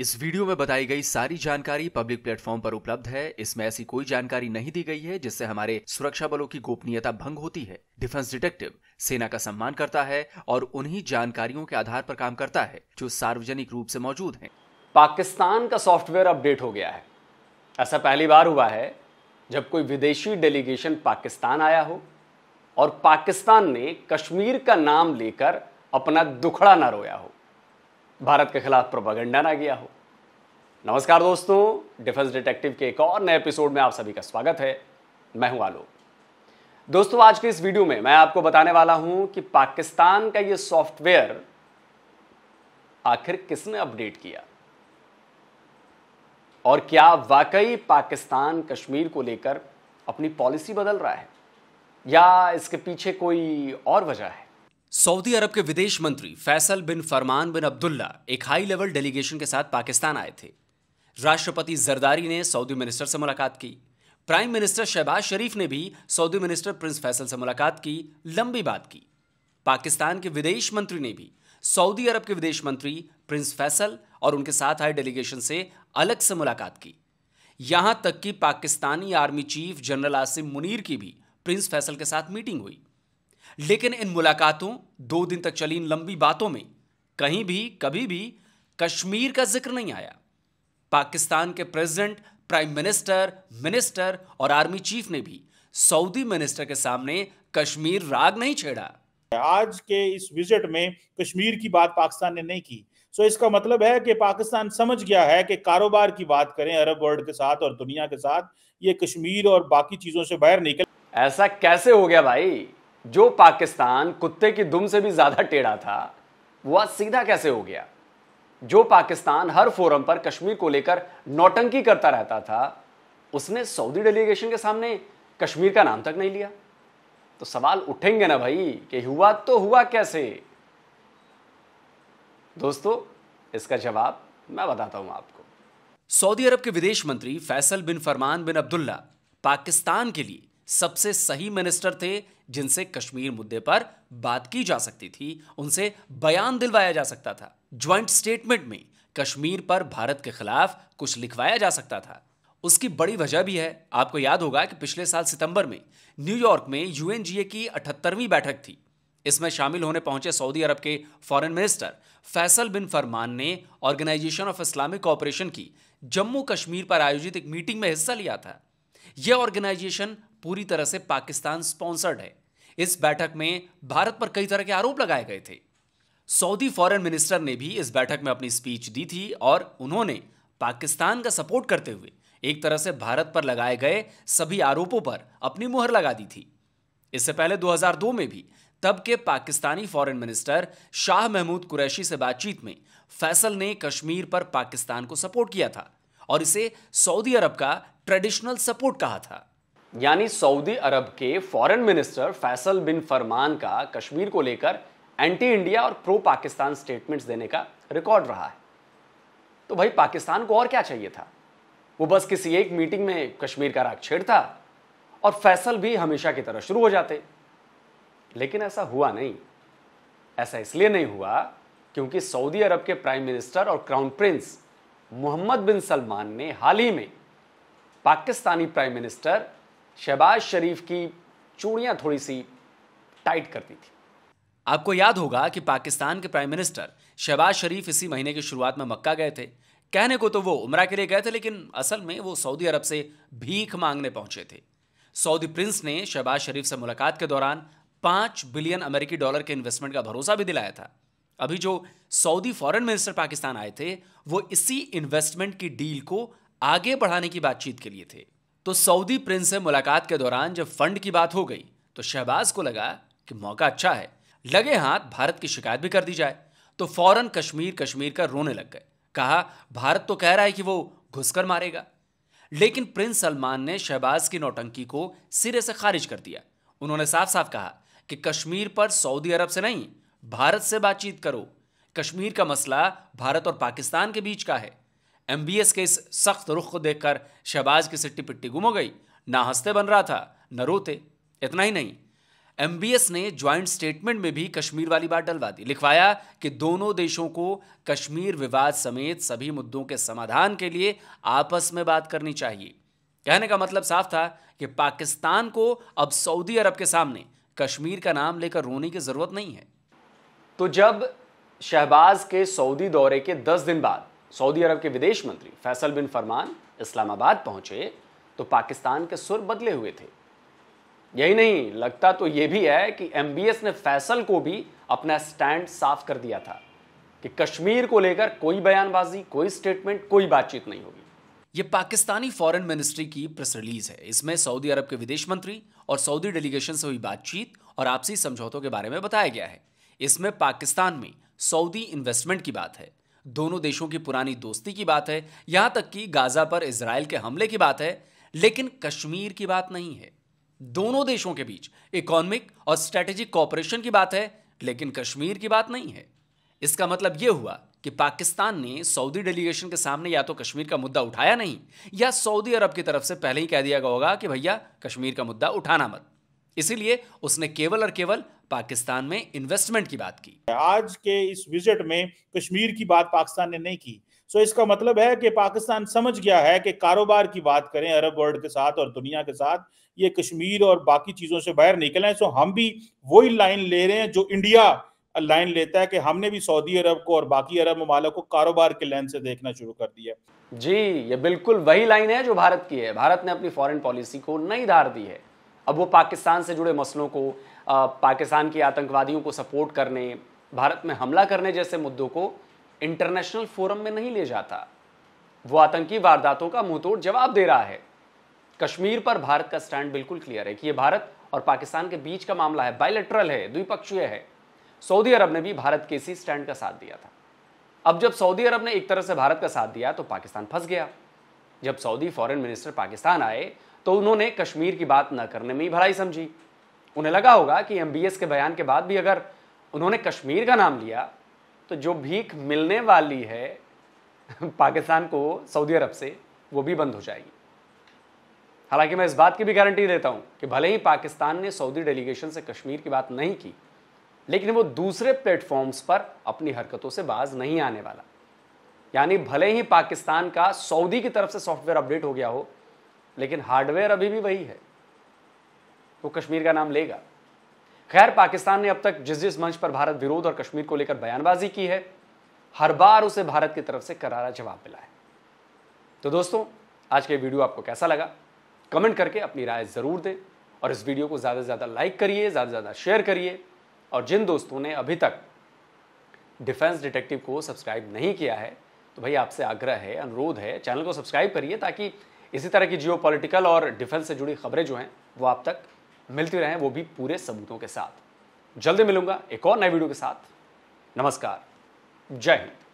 इस वीडियो में बताई गई सारी जानकारी पब्लिक प्लेटफॉर्म पर उपलब्ध है इसमें ऐसी कोई जानकारी नहीं दी गई है जिससे हमारे सुरक्षा बलों की गोपनीयता भंग होती है डिफेंस डिटेक्टिव सेना का सम्मान करता है और उन्हीं जानकारियों के आधार पर काम करता है जो सार्वजनिक रूप से मौजूद है पाकिस्तान का सॉफ्टवेयर अपडेट हो गया है ऐसा पहली बार हुआ है जब कोई विदेशी डेलीगेशन पाकिस्तान आया हो और पाकिस्तान ने कश्मीर का नाम लेकर अपना दुखड़ा ना रोया हो भारत के खिलाफ प्रोपागेंडा ना गया हो नमस्कार दोस्तों डिफेंस डिटेक्टिव के एक और नए एपिसोड में आप सभी का स्वागत है मैं हूं आलोक दोस्तों आज के इस वीडियो में मैं आपको बताने वाला हूं कि पाकिस्तान का यह सॉफ्टवेयर आखिर किसने अपडेट किया और क्या वाकई पाकिस्तान कश्मीर को लेकर अपनी पॉलिसी बदल रहा है या इसके पीछे कोई और वजह है सऊदी अरब के विदेश मंत्री फैसल बिन फरमान बिन अब्दुल्ला एक हाई लेवल डेलीगेशन के साथ पाकिस्तान आए थे राष्ट्रपति जरदारी ने सऊदी मिनिस्टर से मुलाकात की प्राइम मिनिस्टर शहबाज शरीफ ने भी सऊदी मिनिस्टर प्रिंस फैसल से मुलाकात की लंबी बात की पाकिस्तान के विदेश मंत्री ने भी सऊदी अरब के विदेश मंत्री प्रिंस फैसल और उनके साथ आए डेलीगेशन से अलग से मुलाकात की यहां तक कि Pakistani army chief general Asim Munir की भी प्रिंस फैसल के साथ मीटिंग हुई लेकिन इन मुलाकातों दो दिन तक चली इन लंबी बातों में कहीं भी कभी भी कश्मीर का जिक्र नहीं आया पाकिस्तान के प्रेसिडेंट प्राइम मिनिस्टर मिनिस्टर और आर्मी चीफ ने भी सऊदी मिनिस्टर के सामने कश्मीर राग नहीं छेड़ा आज के इस विजिट में कश्मीर की बात पाकिस्तान ने नहीं की सो इसका मतलब है कि पाकिस्तान समझ गया है कि कारोबार की बात करें अरब वर्ल्ड के साथ और दुनिया के साथ ये कश्मीर और बाकी चीजों से बाहर निकल ऐसा कैसे हो गया भाई जो पाकिस्तान कुत्ते की दुम से भी ज्यादा टेढ़ा था वह सीधा कैसे हो गया जो पाकिस्तान हर फोरम पर कश्मीर को लेकर नौटंकी करता रहता था उसने सऊदी डेलीगेशन के सामने कश्मीर का नाम तक नहीं लिया तो सवाल उठेंगे ना भाई कि हुआ तो हुआ कैसे दोस्तों इसका जवाब मैं बताता हूं आपको सऊदी अरब के विदेश मंत्री फैसल बिन फरमान बिन अब्दुल्ला पाकिस्तान के लिए सबसे सही मिनिस्टर थे जिनसे कश्मीर मुद्दे पर बात की जा सकती थी उनसे बयान दिलवाया जा सकता था ज्वाइंट स्टेटमेंट में कश्मीर पर भारत के खिलाफ कुछ लिखवाया जा सकता था उसकी बड़ी वजह भी है आपको याद होगा कि पिछले साल सितंबर में न्यूयॉर्क में यूएनजीए की अठहत्तरवीं बैठक थी इसमें शामिल होने पहुंचे सऊदी अरब के foreign minister Faisal bin Farhan ने ऑर्गेनाइजेशन ऑफ इस्लामिक कॉपरेशन की जम्मू कश्मीर पर आयोजित एक मीटिंग में हिस्सा लिया था यह ऑर्गेनाइजेशन पूरी तरह से पाकिस्तान स्पॉन्सर्ड है इस बैठक में भारत पर कई तरह के आरोप लगाए गए थे सऊदी फॉरेन मिनिस्टर ने भी इस बैठक में अपनी स्पीच दी थी और उन्होंने पाकिस्तान का सपोर्ट करते हुए एक तरह से भारत पर लगाए गए सभी आरोपों पर अपनी मुहर लगा दी थी इससे पहले 2002 में भी तब के पाकिस्तानी फॉरेन मिनिस्टर शाह महमूद कुरैशी से बातचीत में फैसल ने कश्मीर पर पाकिस्तान को सपोर्ट किया था और इसे सऊदी अरब का ट्रेडिशनल सपोर्ट कहा था यानी सऊदी अरब के foreign minister Faisal bin Farhan का कश्मीर को लेकर एंटी इंडिया और प्रो पाकिस्तान स्टेटमेंट्स देने का रिकॉर्ड रहा है तो भाई पाकिस्तान को और क्या चाहिए था वो बस किसी एक मीटिंग में कश्मीर का राग छेड़ता और फैसल भी हमेशा की तरह शुरू हो जाते लेकिन ऐसा हुआ नहीं ऐसा इसलिए नहीं हुआ क्योंकि सऊदी अरब के प्राइम मिनिस्टर और crown prince Mohammed bin Salman ने हाल ही में पाकिस्तानी प्राइम मिनिस्टर शहबाज शरीफ की चूड़ियां थोड़ी सी टाइट कर दी थी आपको याद होगा कि पाकिस्तान के प्राइम मिनिस्टर शहबाज शरीफ इसी महीने की शुरुआत में मक्का गए थे कहने को तो वो उम्र के लिए गए थे लेकिन असल में वो सऊदी अरब से भीख मांगने पहुंचे थे सऊदी प्रिंस ने शहबाज शरीफ से मुलाकात के दौरान पांच बिलियन अमेरिकी डॉलर के इन्वेस्टमेंट का भरोसा भी दिलाया था अभी जो सऊदी फॉरेन मिनिस्टर पाकिस्तान आए थे वो इसी इन्वेस्टमेंट की डील को आगे बढ़ाने की बातचीत के लिए थे तो सऊदी प्रिंस से मुलाकात के दौरान जब फंड की बात हो गई तो शहबाज को लगा कि मौका अच्छा है लगे हाथ भारत की शिकायत भी कर दी जाए तो फौरन कश्मीर कश्मीर का रोने लग गए कहा भारत तो कह रहा है कि वो घुसकर मारेगा लेकिन प्रिंस सलमान ने शहबाज की नौटंकी को सिरे से खारिज कर दिया उन्होंने साफ साफ कहा कि कश्मीर पर सऊदी अरब से नहीं भारत से बातचीत करो कश्मीर का मसला भारत और पाकिस्तान के बीच का है एम के इस सख्त रुख को देखकर शहबाज की सिट्टी पिट्टी गुम हो गई ना हंसते बन रहा था न रोते इतना ही नहीं एम ने ज्वाइंट स्टेटमेंट में भी कश्मीर वाली बात डलवा दी लिखवाया कि दोनों देशों को कश्मीर विवाद समेत सभी मुद्दों के समाधान के लिए आपस में बात करनी चाहिए कहने का मतलब साफ था कि पाकिस्तान को अब सऊदी अरब के सामने कश्मीर का नाम लेकर रोने की ज़रूरत नहीं है तो जब शहबाज के सऊदी दौरे के दस दिन बाद सऊदी अरब के विदेश मंत्री फैसल बिन फरमान इस्लामाबाद पहुंचे तो पाकिस्तान के सुर बदले हुए थे यही नहीं लगता तो यह भी है कि एम ने फैसल को भी अपना स्टैंड साफ कर दिया था कि कश्मीर को लेकर कोई बयानबाजी कोई स्टेटमेंट कोई बातचीत नहीं होगी ये पाकिस्तानी फॉरेन मिनिस्ट्री की प्रेस रिलीज है इसमें सऊदी अरब के विदेश मंत्री और सऊदी डेलीगेशन से हुई बातचीत और आपसी समझौतों के बारे में बताया गया है इसमें पाकिस्तान में सऊदी इन्वेस्टमेंट की बात है दोनों देशों की पुरानी दोस्ती की बात है यहां तक कि गाजा पर इसराइल के हमले की बात है लेकिन कश्मीर की बात नहीं है दोनों देशों के बीच इकोनॉमिक और स्ट्रेटेजिक कॉपरेशन की बात है लेकिन कश्मीर की बात नहीं है इसका मतलब यह हुआ कि पाकिस्तान ने सऊदी डेलीगेशन के सामने या तो कश्मीर का मुद्दा उठाया नहीं या सऊदी अरब की तरफ से पहले ही कह दिया गया होगा कि भैया कश्मीर का मुद्दा उठाना मत इसीलिए उसने केवल और केवल पाकिस्तान में इन्वेस्टमेंट की बात की आज के इस विजिट में कश्मीर की बात पाकिस्तान ने नहीं की सो इसका मतलब है कि पाकिस्तान समझ गया है कि कारोबार की बात करें अरब वर्ल्ड के साथ और दुनिया के साथ ये कश्मीर और बाकी चीज़ों से बाहर निकले सो हम भी वही लाइन ले रहे हैं जो इंडिया लाइन लेता है कि हमने भी सऊदी अरब को और बाकी अरब ममालक को कारोबार के लाइन से देखना शुरू कर दिया जी ये बिल्कुल वही लाइन है जो भारत की है भारत ने अपनी फॉरेन पॉलिसी को नई धार दी है अब वो पाकिस्तान से जुड़े मसलों को पाकिस्तान की आतंकवादियों को सपोर्ट करने भारत में हमला करने जैसे मुद्दों को इंटरनेशनल फोरम में नहीं ले जाता वो आतंकी वारदातों का मुंहतोड़ जवाब दे रहा है कश्मीर पर भारत का स्टैंड बिल्कुल क्लियर है कि ये भारत और पाकिस्तान के बीच का मामला है बायलेटरल है द्विपक्षीय है सऊदी अरब ने भी भारत के इसी स्टैंड का साथ दिया था अब जब सऊदी अरब ने एक तरह से भारत का साथ दिया तो पाकिस्तान फंस गया जब सऊदी फॉरेन मिनिस्टर पाकिस्तान आए तो उन्होंने कश्मीर की बात न करने में ही भलाई समझी उन्हें लगा होगा कि एम के बयान के बाद भी अगर उन्होंने कश्मीर का नाम लिया तो जो भीख मिलने वाली है पाकिस्तान को सऊदी अरब से वो भी बंद हो जाएगी हालांकि मैं इस बात की भी गारंटी देता हूं कि भले ही पाकिस्तान ने सऊदी डेलीगेशन से कश्मीर की बात नहीं की लेकिन वो दूसरे प्लेटफॉर्म्स पर अपनी हरकतों से बाज नहीं आने वाला यानी भले ही पाकिस्तान का सऊदी की तरफ से सॉफ्टवेयर अपडेट हो गया हो लेकिन हार्डवेयर अभी भी वही है वो तो कश्मीर का नाम लेगा खैर पाकिस्तान ने अब तक जिस जिस मंच पर भारत विरोध और कश्मीर को लेकर बयानबाजी की है हर बार उसे भारत की तरफ से करारा जवाब मिला है तो दोस्तों आज का वीडियो आपको कैसा लगा कमेंट करके अपनी राय ज़रूर दें और इस वीडियो को ज़्यादा से ज़्यादा लाइक करिए ज़्यादा से ज़्यादा शेयर करिए और जिन दोस्तों ने अभी तक डिफेंस डिटेक्टिव को सब्सक्राइब नहीं किया है तो भाई आपसे आग्रह है अनुरोध है चैनल को सब्सक्राइब करिए ताकि इसी तरह की जियो पॉलिटिकल और डिफेंस से जुड़ी खबरें जो हैं वो आप तक मिलती रहें वो भी पूरे सबूतों के साथ जल्दी मिलूंगा एक और नए वीडियो के साथ नमस्कार जय हिंद